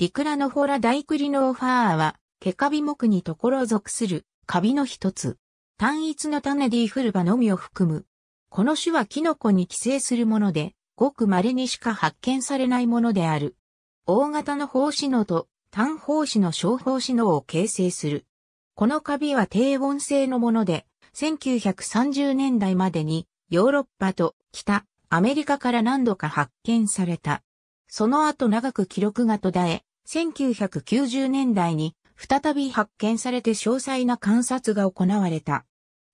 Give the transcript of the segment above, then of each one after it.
リクラノフォラダイクリノーファーは、ケカビ目にところ属する、カビの一つ。単一の種ディフルバのみを含む。この種はキノコに寄生するもので、ごく稀にしか発見されないものである。大型の胞子のと単胞子の小胞子のを形成する。このカビは低温性のもので、1930年代までにヨーロッパと北アメリカから何度か発見された。その後長く記録が途絶え、1990年代に再び発見されて詳細な観察が行われた。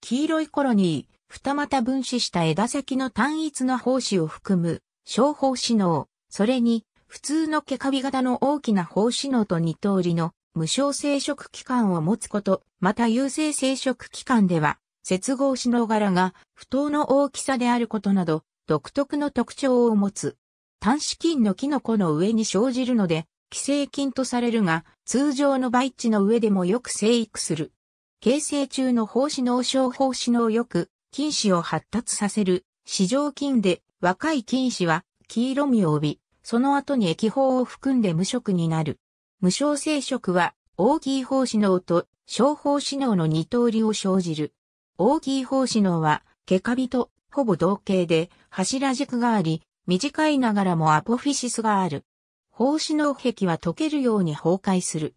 黄色いコロニー、二股分子した枝先の単一の胞子を含む、小胞子脳、それに、普通の毛カビ型の大きな胞子脳と二通りの無償生殖器官を持つこと、また有性生殖器官では、接合子の柄が不当の大きさであることなど、独特の特徴を持つ。端子菌のキノコの上に生じるので、寄生菌とされるが、通常の培地の上でもよく生育する。形成中の胞子脳症胞子脳よく、菌糸を発達させる、市場菌で、若い菌糸は、黄色みを帯び、その後に液胞を含んで無色になる。無症生色は、大きい胞子脳と小胞子脳の二通りを生じる。大きい胞子脳は、毛カビとほぼ同型で、柱軸があり、短いながらもアポフィシスがある。胞子脳壁は溶けるように崩壊する。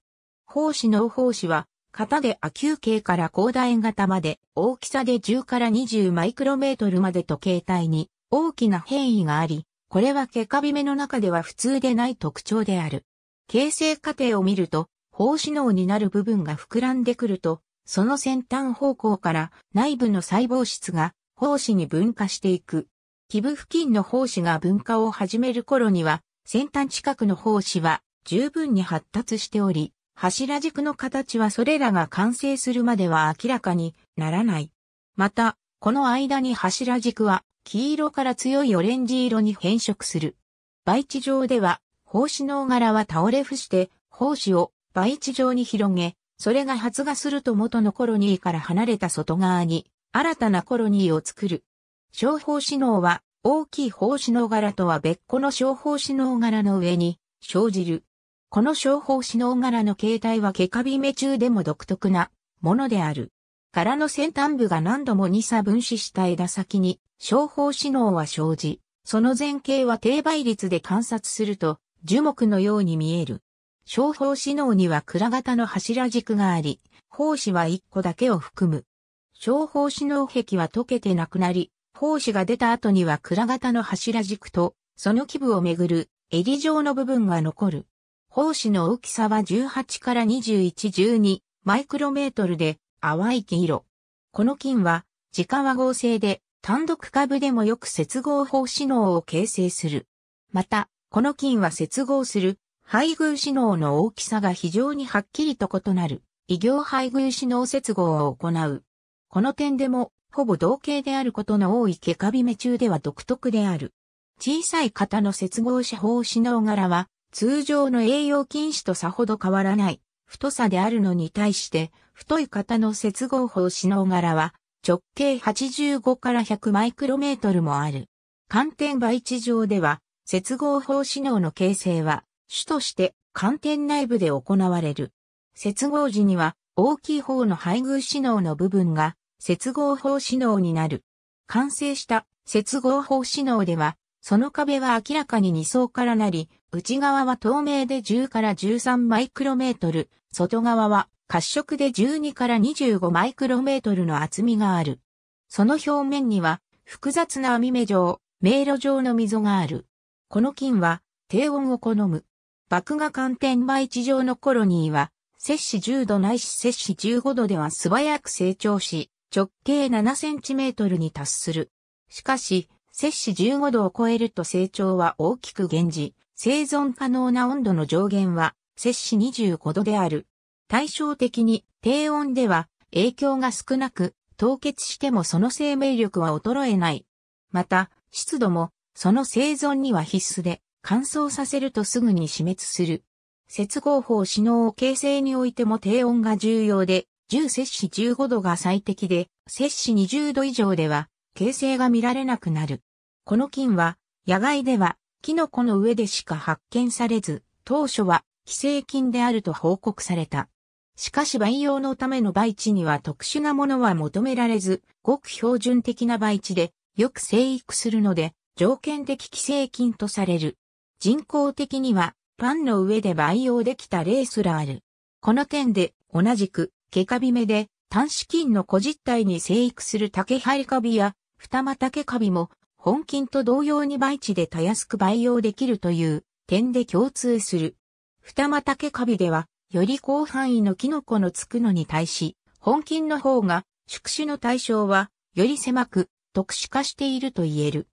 胞子脳胞子は、型で亜球形から高楕円型まで、大きさで10から20マイクロメートルまでと形態に大きな変異があり、これは結カビ目の中では普通でない特徴である。形成過程を見ると、胞子脳になる部分が膨らんでくると、その先端方向から内部の細胞質が胞子に分化していく。基部付近の胞子が分化を始める頃には、先端近くの胞子は十分に発達しており、柱軸の形はそれらが完成するまでは明らかにならない。また、この間に柱軸は黄色から強いオレンジ色に変色する。培地上では、胞子の柄は倒れ伏して、胞子を培地上に広げ、それが発芽すると元のコロニーから離れた外側に、新たなコロニーを作る。小胞子脳は大きい方子の柄とは別個の小奉子の柄の上に生じる。この小奉子の柄の形態は毛カビ目中でも独特なものである。柄の先端部が何度も二差分子した枝先に小奉子能は生じ、その前景は低倍率で観察すると樹木のように見える。小奉子能には蔵型の柱軸があり、方子は一個だけを含む。小奉子の壁は溶けてなくなり、胞子が出た後には蔵型の柱軸と、その基部をめぐる襟状の部分が残る。胞子の大きさは18から2112マイクロメートルで淡い黄色。この菌は自家和合成で単独株でもよく接合胞子脳を形成する。また、この菌は接合する配偶子脳の大きさが非常にはっきりと異なる異形配偶子脳接合を行う。この点でもほぼ同型であることの多いケカビメ中では独特である。小さい型の接合手法シノ柄は、通常の栄養菌糸とさほど変わらない太さであるのに対して、太い型の接合法シノ柄は、直径85から100マイクロメートルもある。寒天倍地上では、接合法シノの形成は、主として寒天内部で行われる。接合時には、大きい方の配偶指能の部分が接合法指納になる。完成した接合法指納では、その壁は明らかに2層からなり、内側は透明で10から13マイクロメートル、外側は褐色で12から25マイクロメートルの厚みがある。その表面には複雑な網目状、迷路状の溝がある。この菌は低温を好む。麦芽寒天培地上のコロニーは、摂氏10度ないし摂氏15度では素早く成長し、直径7センチメートルに達する。しかし、摂氏15度を超えると成長は大きく減じ、生存可能な温度の上限は摂氏25度である。対照的に低温では影響が少なく、凍結してもその生命力は衰えない。また、湿度もその生存には必須で、乾燥させるとすぐに死滅する。接合法指脳を形成においても低温が重要で、10摂氏15度が最適で、摂氏20度以上では、形成が見られなくなる。この菌は、野外では、キノコの上でしか発見されず、当初は、寄生菌であると報告された。しかし培養のための培地には特殊なものは求められず、ごく標準的な培地で、よく生育するので、条件的寄生菌とされる。人工的には、パンの上で培養できた例すらある。この点で、同じく、毛カビ目で、短子菌の小実体に生育する竹張カビや、二股竹カビも、本菌と同様に培地でたやすく培養できるという点で共通する。二股竹カビでは、より広範囲のキノコのつくのに対し、本菌の方が、宿主の対象は、より狭く、特殊化していると言える。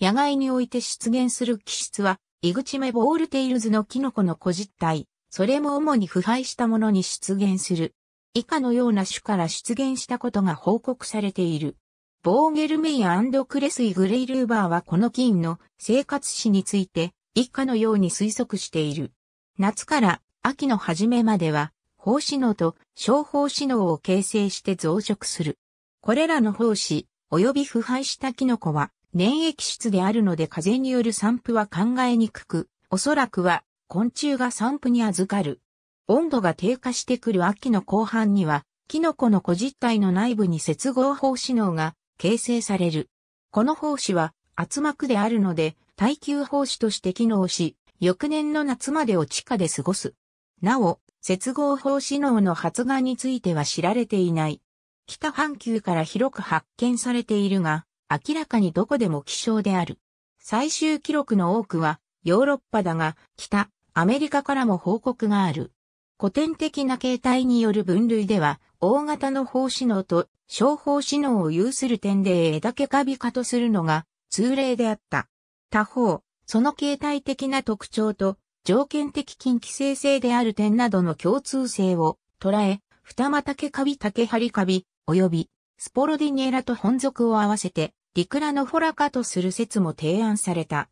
野外において出現する気質は、イグチメボールテイルズのキノコの小実体、それも主に腐敗したものに出現する。以下のような種から出現したことが報告されている。ボーゲルメイアクレスイ・グレイルーバーはこの菌の生活史について以下のように推測している。夏から秋の初めまでは、胞子脳と小胞子脳を形成して増殖する。これらの胞子、及び腐敗したキノコは、粘液質であるので風による散布は考えにくく、おそらくは昆虫が散布に預かる温度が低下してくる秋の後半には、キノコの小実体の内部に接合胞子脳が形成される。この胞子は厚膜であるので、耐久胞子として機能し、翌年の夏までを地下で過ごす。なお、接合胞子脳の発芽については知られていない。北半球から広く発見されているが、明らかにどこでも希少である。最終記録の多くはヨーロッパだが、北、アメリカからも報告がある。古典的な形態による分類では、大型の胞子能と小胞子能を有する点で枝毛カビ化とするのが通例であった。他方、その形態的な特徴と条件的近畿生成である点などの共通性を捉え、二股毛カビ竹張カビ、及びスポロディニエラと本属を合わせて、リクラノフォラカとする説も提案された。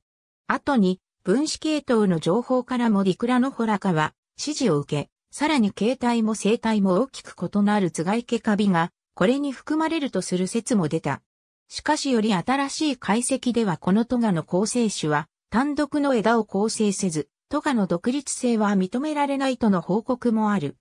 後に、分子系統の情報からもリクラノフォラカは、指示を受け、さらに形態も生態も大きく異なる頭蓋毛カビが、これに含まれるとする説も出た。しかしより新しい解析ではこのトガの構成種は、単独の枝を構成せず、トガの独立性は認められないとの報告もある。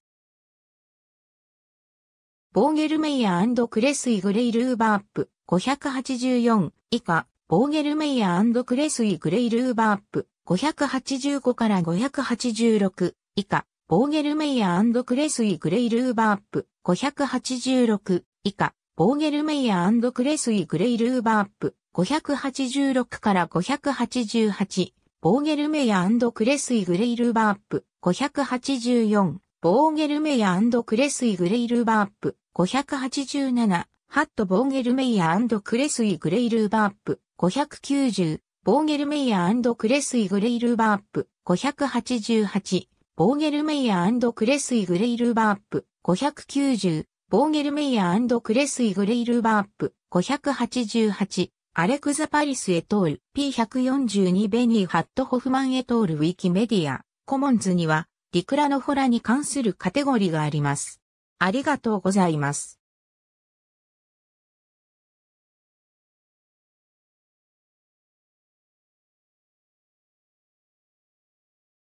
ボーゲルメイヤークレスイグレイルーバーアップ584以下、ボーゲルメイヤークレスイグレイルーバーアップ585から586以下、ボーゲルメイヤークレスイ・グレイルーバーアップ586以下、ボーゲルメイヤークレスイ・グレイルーバーアップ586から588、ボーゲルメイヤークレスイ・グレイルーバーアップ584、ボーゲルメイヤークレスイ・グレイルーバーアップ587、ハット・ボーゲルメイヤークレスイ・グレイルーバーアップ590、ボーゲルメイヤークレスイ・グレイルーバーアップ588、ボーゲルメイヤークレスイグレイルバーップ590、ボーゲルメイヤークレスイグレイルバーップ588、アレクザ・パリス・エトール、P142 ベニー・ハット・ホフマン・エトール・ウィキメディア、コモンズには、リクラのホラに関するカテゴリーがあります。ありがとうございます。